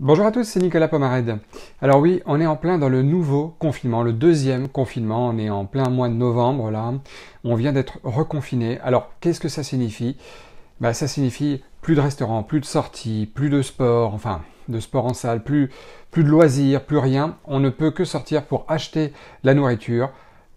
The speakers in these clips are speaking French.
Bonjour à tous, c'est Nicolas Pomared. Alors oui, on est en plein dans le nouveau confinement, le deuxième confinement, on est en plein mois de novembre là, on vient d'être reconfiné. Alors qu'est-ce que ça signifie bah, Ça signifie plus de restaurants, plus de sorties, plus de sport, enfin de sport en salle, plus, plus de loisirs, plus rien. On ne peut que sortir pour acheter la nourriture,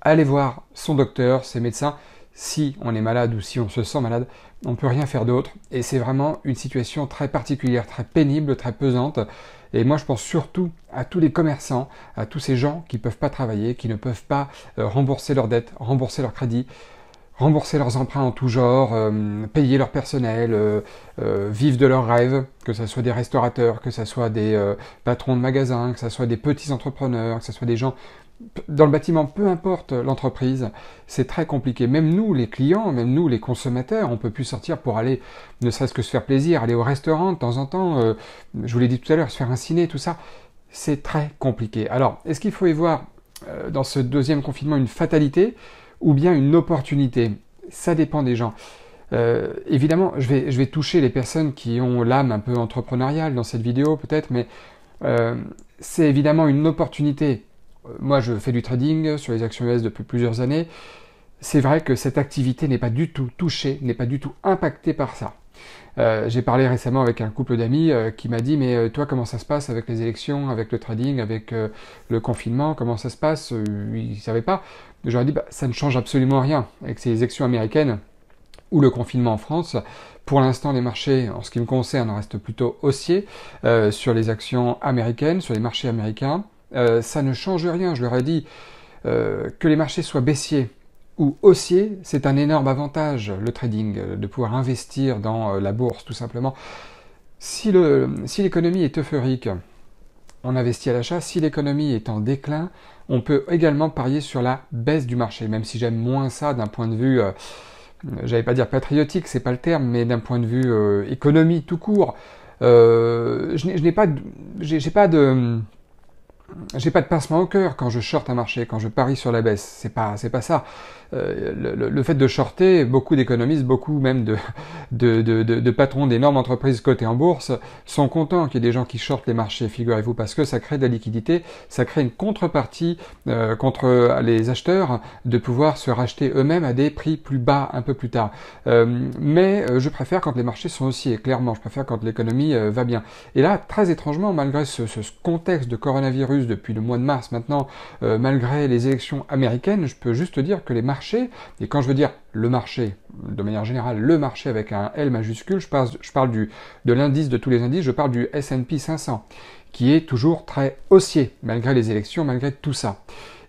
aller voir son docteur, ses médecins si on est malade ou si on se sent malade, on ne peut rien faire d'autre. Et c'est vraiment une situation très particulière, très pénible, très pesante. Et moi, je pense surtout à tous les commerçants, à tous ces gens qui ne peuvent pas travailler, qui ne peuvent pas euh, rembourser leurs dettes, rembourser leurs crédits, rembourser leurs emprunts en tout genre, euh, payer leur personnel, euh, vivre de leurs rêves, que ce soit des restaurateurs, que ce soit des patrons de magasins, que ce soit des petits entrepreneurs, que ce soit des gens dans le bâtiment, peu importe l'entreprise, c'est très compliqué. Même nous, les clients, même nous, les consommateurs, on peut plus sortir pour aller, ne serait-ce que se faire plaisir, aller au restaurant de temps en temps. Euh, je vous l'ai dit tout à l'heure, se faire un ciné, tout ça, c'est très compliqué. Alors, est-ce qu'il faut y voir euh, dans ce deuxième confinement une fatalité ou bien une opportunité Ça dépend des gens. Euh, évidemment, je vais toucher les personnes qui ont l'âme un peu entrepreneuriale dans cette vidéo, peut-être, mais c'est évidemment une opportunité moi je fais du trading sur les actions US depuis plusieurs années, c'est vrai que cette activité n'est pas du tout touchée, n'est pas du tout impactée par ça. Euh, j'ai parlé récemment avec un couple d'amis euh, qui m'a dit mais euh, toi comment ça se passe avec les élections, avec le trading, avec le confinement, comment ça se passe Ils ne savaient pas. Je leur ai dit bah, ça ne change absolument rien avec ces élections américaines ou le confinement en France. Pour l'instant, les marchés, en ce qui me concerne, restent plutôt haussiers sur les actions américaines, sur les marchés américains. Euh, ça ne change rien. Je leur ai dit euh, que les marchés soient baissiers ou haussiers, c'est un énorme avantage, le trading, euh, de pouvoir investir dans la bourse, tout simplement. Si l'économie si est euphorique, on investit à l'achat. Si l'économie est en déclin, on peut également parier sur la baisse du marché, même si j'aime moins ça d'un point de vue, j'allais pas dire patriotique, c'est pas le terme, mais d'un point de vue économie tout court. je n'ai pas, pas de j'ai pas de pincement au cœur quand je shorte un marché, quand je parie sur la baisse. C'est pas, c'est pas ça. Euh, le, le, fait de shorter, beaucoup d'économistes, beaucoup même de, de, patrons d'énormes entreprises cotées en bourse sont contents qu'il y ait des gens qui shortent les marchés, figurez-vous, parce que ça crée de la liquidité, ça crée une contrepartie euh, contre les acheteurs de pouvoir se racheter eux-mêmes à des prix plus bas un peu plus tard. Euh, mais euh, je préfère quand les marchés sont haussiers, clairement, je préfère quand l'économie va bien. Et là, très étrangement, malgré ce, ce, contexte de coronavirus depuis le mois de mars maintenant, malgré les élections américaines, je peux juste dire que les marchés, et quand je veux dire le marché, de manière générale, le marché avec un L majuscule, je, je parle du, de l'indice de tous les indices, je parle du SP 500, qui est toujours très haussier, malgré les élections, malgré tout ça.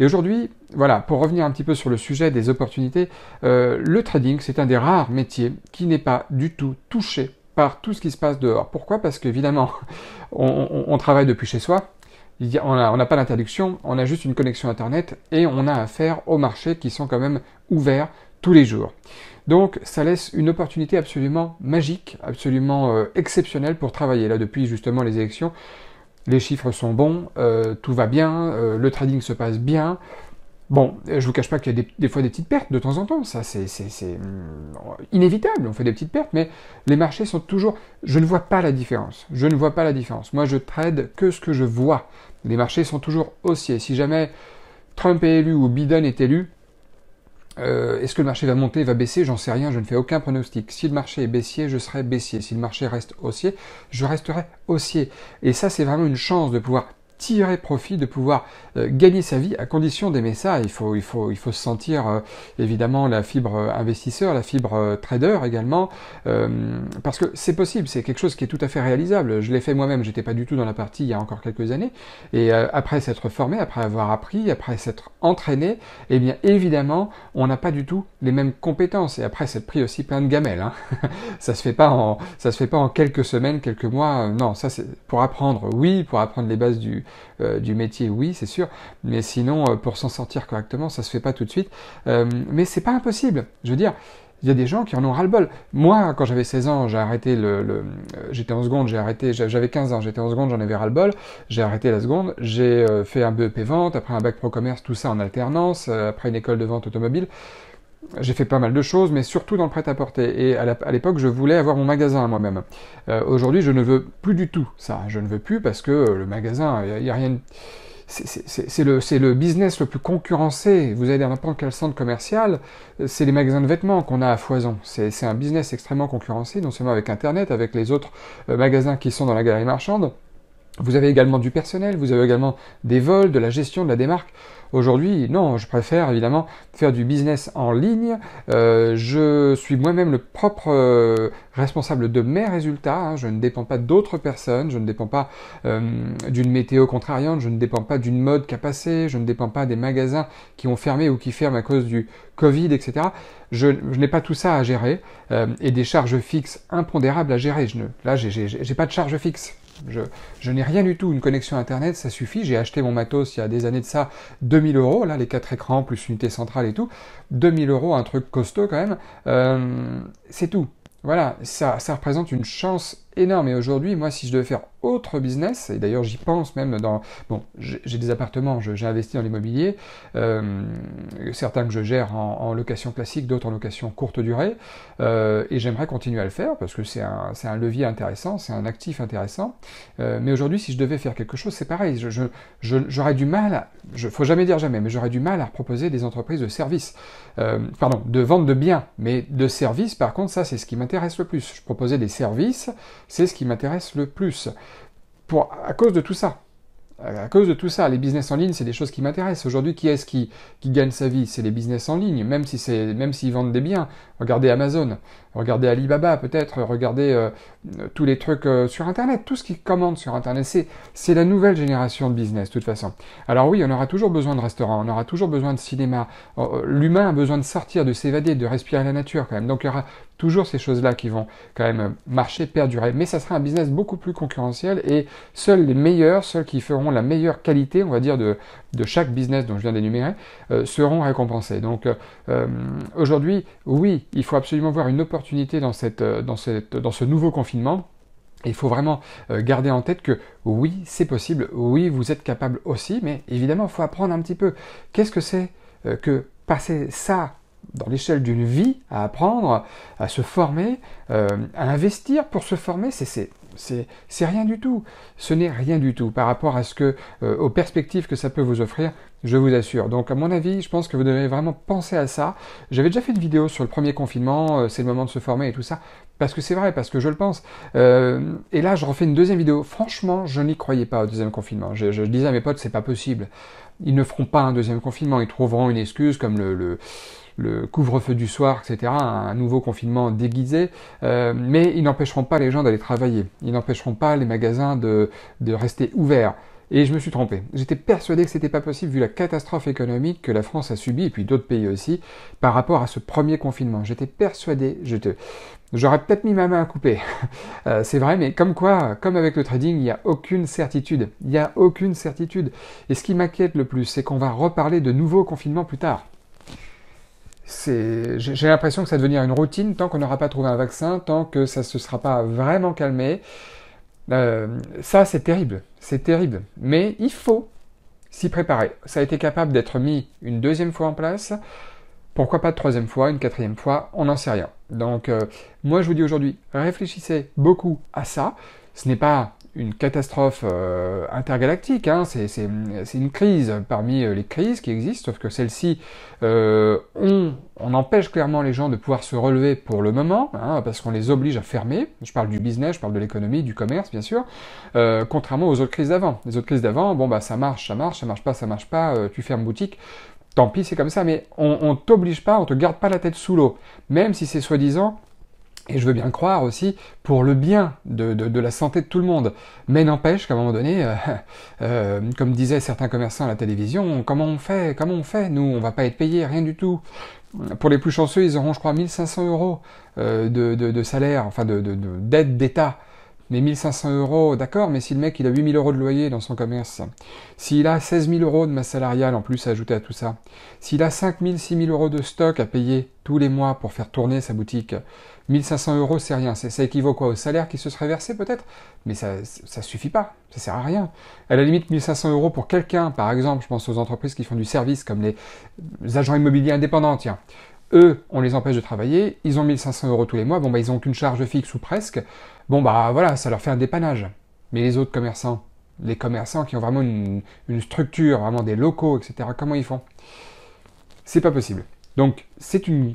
Et aujourd'hui, voilà, pour revenir un petit peu sur le sujet des opportunités, euh, le trading, c'est un des rares métiers qui n'est pas du tout touché par tout ce qui se passe dehors. Pourquoi Parce qu'évidemment, on, on, on travaille depuis chez soi, on n'a pas d'interdiction, on a juste une connexion Internet et on a affaire aux marchés qui sont quand même ouverts tous les jours. Donc ça laisse une opportunité absolument magique, absolument euh, exceptionnelle pour travailler. Là, depuis justement les élections, les chiffres sont bons, euh, tout va bien, euh, le trading se passe bien. Bon, je ne vous cache pas qu'il y a des, des, fois des petites pertes de temps en temps, ça c'est mm, inévitable, on fait des petites pertes, mais les marchés sont toujours... Je ne vois pas la différence, je ne vois pas la différence. Moi je trade que ce que je vois. Les marchés sont toujours haussiers. Si jamais Trump est élu ou Biden est élu, euh, est-ce que le marché va monter, va baisser J'en sais rien, je ne fais aucun pronostic. Si le marché est baissier, je serai baissier. Si le marché reste haussier, je resterai haussier. Et ça, c'est vraiment une chance de pouvoir tirer profit, de pouvoir euh, gagner sa vie à condition d'aimer ça. Il faut, il faut, il faut se sentir euh, évidemment la fibre euh, investisseur, la fibre trader également, parce que c'est possible, c'est quelque chose qui est tout à fait réalisable. Je l'ai fait moi-même, j'étais pas du tout dans la partie il y a encore quelques années, et après s'être formé, après avoir appris, après s'être entraîné, eh bien évidemment, on n'a pas du tout les mêmes compétences. Et après, c'est pris aussi plein de gamelles. Hein. ça se fait pas en, ça se fait pas en quelques semaines, quelques mois. Non, ça c'est pour apprendre. Oui, pour apprendre les bases du, euh, du métier, oui, c'est sûr, mais sinon, euh, pour s'en sortir correctement, ça se fait pas tout de suite. Euh, mais c'est pas impossible. Je veux dire, il y a des gens qui en ont ras-le-bol. Moi, quand j'avais 16 ans, j'ai arrêté j'étais en seconde, j'ai arrêté, j'avais 15 ans, j'étais en seconde, j'en avais ras-le-bol, j'ai arrêté la seconde, j'ai fait un BEP vente, après un bac pro commerce, tout ça en alternance, après une école de vente automobile j'ai fait pas mal de choses, mais surtout dans le prêt-à-porter. Et à l'époque, je voulais avoir mon magasin moi-même. Euh, aujourd'hui, je ne veux plus du tout ça. Je ne veux plus parce que euh, le magasin, il n'y a, rien. C'est le, le, business le plus concurrencé. Vous allez dans n'importe quel centre commercial, euh, c'est les magasins de vêtements qu'on a à foison. C'est un business extrêmement concurrencé, non seulement avec Internet, avec les autres magasins qui sont dans la galerie marchande. Vous avez également du personnel, vous avez également des vols, de la gestion, de la démarque. Aujourd'hui, non, je préfère évidemment faire du business en ligne. Euh, je suis moi-même le propre euh, responsable de mes résultats. Hein. Je ne dépends pas d'autres personnes. Je ne dépends pas euh, d'une météo contrariante. Je ne dépends pas d'une mode qui a passé. Je ne dépends pas des magasins qui ont fermé ou qui ferment à cause du Covid, etc. Je, n'ai pas tout ça à gérer et des charges fixes impondérables à gérer. Je ne, là, j'ai pas de charge fixe. Je, n'ai rien du tout. Une connexion Internet, ça suffit. J'ai acheté mon matos il y a des années de ça. De 2000 euros, là, les quatre écrans plus l'unité centrale et tout, 2000 euros, un truc costaud quand même, euh, c'est tout. Voilà, ça, ça représente une chance énorme. Et aujourd'hui, moi, si je devais faire autre business, et d'ailleurs j'y pense même dans... Bon, j'ai des appartements, j'ai investi dans l'immobilier, euh, certains que je gère en, location classique, d'autres en location courte durée, euh, et j'aimerais continuer à le faire parce que c'est un, levier intéressant, c'est un actif intéressant. Euh, mais aujourd'hui, si je devais faire quelque chose, c'est pareil, j'aurais je, je, du mal, Il je, faut jamais dire jamais, mais j'aurais du mal à proposer des entreprises de services, pardon, de vente de biens, mais de services, par contre, ça c'est ce qui m'intéresse le plus. Je proposais des services c'est ce qui m'intéresse le plus. Pour, à cause de tout ça, à cause de tout ça, les business en ligne, c'est des choses qui m'intéressent. Aujourd'hui, qui est-ce qui, gagne sa vie C'est les business en ligne, même si c'est, même s'ils vendent des biens. Regardez Amazon. Regardez Alibaba peut-être, regardez euh, euh, tous les trucs euh, sur Internet, tout ce qui commande sur Internet. C'est, la nouvelle génération de business, de toute façon. Alors oui, on aura toujours besoin de restaurants, on aura toujours besoin de cinéma. L'humain a besoin de sortir, de s'évader, de respirer la nature quand même. Donc il y aura toujours ces choses-là qui vont quand même marcher, perdurer. Mais ça sera un business beaucoup plus concurrentiel et seuls les meilleurs, ceux qui feront la meilleure qualité, on va dire, de, chaque business dont je viens d'énumérer, seront récompensés. Donc aujourd'hui, oui, il faut absolument voir une opportunité dans, cette, euh, dans, cette, dans ce nouveau confinement. il faut vraiment euh, garder en tête que oui, c'est possible, oui, vous êtes capable aussi, mais évidemment, il faut apprendre un petit peu. Qu'est-ce que c'est euh, que passer ça dans l'échelle d'une vie à apprendre, à se former, à investir pour se former, c'est c'est rien du tout. Ce n'est rien du tout par rapport à ce que, euh, aux perspectives que ça peut vous offrir, je vous assure. Donc, à mon avis, je pense que vous devez vraiment penser à ça. J'avais déjà fait une vidéo sur le premier confinement, euh, c'est le moment de se former et tout ça, parce que c'est vrai, parce que je le pense. Euh, et là, je refais une deuxième vidéo. Franchement, je n'y croyais pas au deuxième confinement. je disais à mes potes, c'est pas possible. Ils ne feront pas un deuxième confinement, ils trouveront une excuse comme le, le, couvre-feu du soir, etc., un nouveau confinement déguisé, euh, mais ils n'empêcheront pas les gens d'aller travailler, ils n'empêcheront pas les magasins de, de rester ouverts. Et je me suis trompé. J'étais persuadé que c'était pas possible vu la catastrophe économique que la France a subie et puis d'autres pays aussi par rapport à ce premier confinement. J'étais persuadé, te... J'aurais peut-être mis ma main à couper. Euh, c'est vrai, mais comme quoi, comme avec le trading, il n'y a aucune certitude. Il n'y a aucune certitude. Et ce qui m'inquiète le plus, c'est qu'on va reparler de nouveaux confinements plus tard. j'ai l'impression que ça va devenir une routine tant qu'on n'aura pas trouvé un vaccin, tant que ça ne se sera pas vraiment calmé. Euh, ça, c'est terrible. C'est terrible. Mais il faut s'y préparer. Ça a été capable d'être mis une deuxième fois en place. Pourquoi pas de troisième fois, une quatrième fois, on n'en sait rien. Donc euh, moi je vous dis aujourd'hui, réfléchissez beaucoup à ça. Ce n'est pas une catastrophe euh, intergalactique, hein. c'est une crise parmi euh, les crises qui existent, sauf que celle-ci, on, empêche clairement les gens de pouvoir se relever pour le moment, hein, parce qu'on les oblige à fermer. Je parle du business, je parle de l'économie, du commerce, bien sûr, contrairement aux autres crises d'avant. Les autres crises d'avant, bon bah ça marche, ça marche, ça marche pas, ça marche pas, tu fermes boutique, tant pis, c'est comme ça, mais on, ne t'oblige pas, on ne te garde pas la tête sous l'eau. Même si c'est soi-disant et je veux bien le croire aussi, pour le bien de, la santé de tout le monde. Mais n'empêche qu'à un moment donné, euh, euh, comme disaient certains commerçants à la télévision, comment on fait Comment on fait Nous, on va pas être payés, rien du tout. Pour les plus chanceux, ils auront, je crois, 1500 euros euh, de, de, salaire, enfin d'aide d'État mais 1500 euros, d'accord, mais si le mec il a 8000 euros de loyer dans son commerce, s'il a 16 000 euros de masse salariale en plus à ajouter à tout ça, s'il a 5 000, 6 000 euros de stock à payer tous les mois pour faire tourner sa boutique, 1500 euros c'est rien, ça, ça équivaut quoi au salaire qui se serait versé peut-être, mais ça, ça suffit pas, ça sert à rien. À la limite 1500 euros pour quelqu'un, par exemple, je pense aux entreprises qui font du service comme les agents immobiliers indépendants, tiens, eux, on les empêche de travailler, ils ont 1500 euros tous les mois, bon bah ils n'ont qu'une charge fixe ou presque, bon bah voilà, ça leur fait un dépannage. Mais les autres commerçants, les commerçants qui ont vraiment une, structure, vraiment des locaux, etc., comment ils font C'est pas possible. Donc c'est une,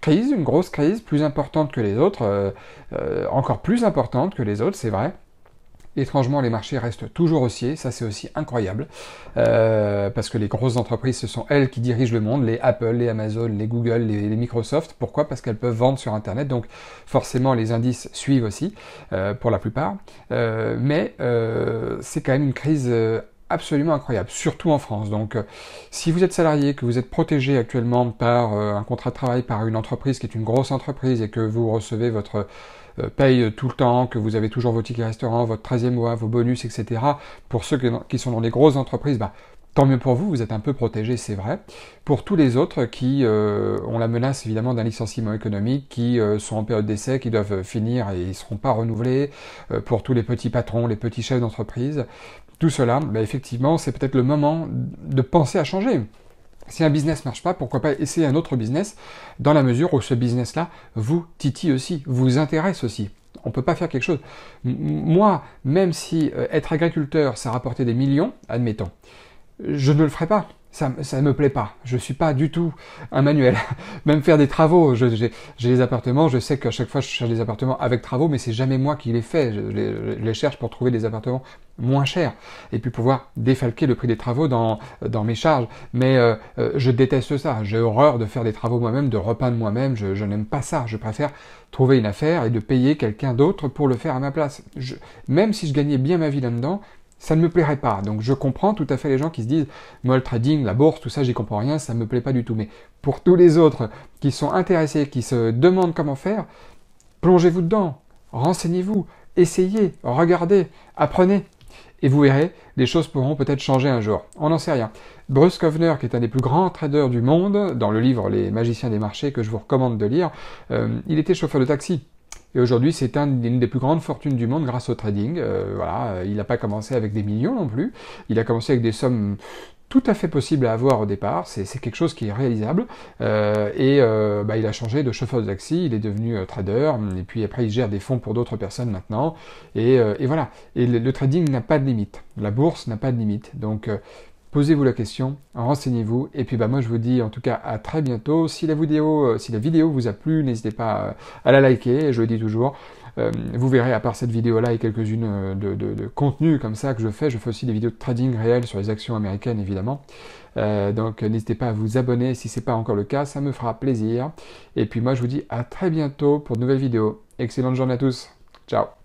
crise, une grosse crise, plus importante que les autres, euh, euh, encore plus importante que les autres, c'est vrai. Étrangement, les marchés restent toujours haussiers, ça c'est aussi incroyable, euh, parce que les grosses entreprises, ce sont elles qui dirigent le monde, les Apple, les Amazon, les Google, les, Microsoft. Pourquoi Parce qu'elles peuvent vendre sur Internet, donc forcément les indices suivent aussi, euh, pour la plupart. Euh, mais c'est quand même une crise absolument incroyable, surtout en France. Donc, si vous êtes salarié, que vous êtes protégé actuellement par un contrat de travail, par une entreprise qui est une grosse entreprise et que vous recevez votre euh, paye tout le temps, que vous avez toujours vos tickets restaurants, votre 13e mois, vos bonus, etc. Pour ceux qui sont dans les grosses entreprises, bah, Tant mieux pour vous, vous êtes un peu protégé, c'est vrai. Pour tous les autres qui euh, ont la menace évidemment d'un licenciement économique, qui euh, sont en période d'essai, qui doivent finir et ils ne seront pas renouvelés, pour tous les petits patrons, les petits chefs d'entreprise, tout cela, bah, effectivement, c'est peut-être le moment de penser à changer. Si un business ne marche pas, pourquoi pas essayer un autre business dans la mesure où ce business-là vous titille aussi, vous intéresse aussi. On ne peut pas faire quelque chose. Moi, même si euh, être agriculteur, ça rapportait des millions, admettons, je ne le ferai pas ça ne me plaît pas. Je suis pas du tout un manuel. Même faire des travaux, j'ai des appartements, je sais qu'à chaque fois je cherche des appartements avec travaux, mais c'est jamais moi qui les fais. Je les, cherche pour trouver des appartements moins chers et puis pouvoir défalquer le prix des travaux dans, dans mes charges. Mais euh, euh, je déteste ça. J'ai horreur de faire des travaux moi-même, de repeindre moi-même. Je, n'aime pas ça. Je préfère trouver une affaire et de payer quelqu'un d'autre pour le faire à ma place. même si je gagnais bien ma vie là-dedans, ça ne me plairait pas. Donc je comprends tout à fait les gens qui se disent, moi le trading, la bourse, tout ça, j'y comprends rien, ça ne me plaît pas du tout. Mais pour tous les autres qui sont intéressés, qui se demandent comment faire, plongez-vous dedans, renseignez-vous, essayez, regardez, apprenez. Et vous verrez, les choses pourront peut-être changer un jour. On n'en sait rien. Bruce Kovner, qui est un des plus grands traders du monde, dans le livre Les magiciens des marchés que je vous recommande de lire, euh, il était chauffeur de taxi et aujourd'hui, c'est une des plus grandes fortunes du monde grâce au trading. Euh, voilà, euh, il n'a pas commencé avec des millions non plus. Il a commencé avec des sommes tout à fait possibles à avoir au départ. C'est quelque chose qui est réalisable. Euh, et bah, il a changé de chauffeur de taxi. Il est devenu trader. Et puis après, il gère des fonds pour d'autres personnes maintenant. Et, voilà. Et le, trading n'a pas de limite. La bourse n'a pas de limite. Donc posez-vous la question, renseignez-vous, et puis bah moi je vous dis en tout cas à très bientôt. Si la vidéo, euh, si la vidéo vous a plu, n'hésitez pas euh, à la liker, je le dis toujours. Euh, vous verrez, à part cette vidéo-là et quelques-unes de, contenus comme ça que je fais, je fais aussi des vidéos de trading réel sur les actions américaines, évidemment. donc n'hésitez pas à vous abonner si ce n'est pas encore le cas, ça me fera plaisir. Et puis moi, je vous dis à très bientôt pour de nouvelles vidéos. Excellente journée à tous. Ciao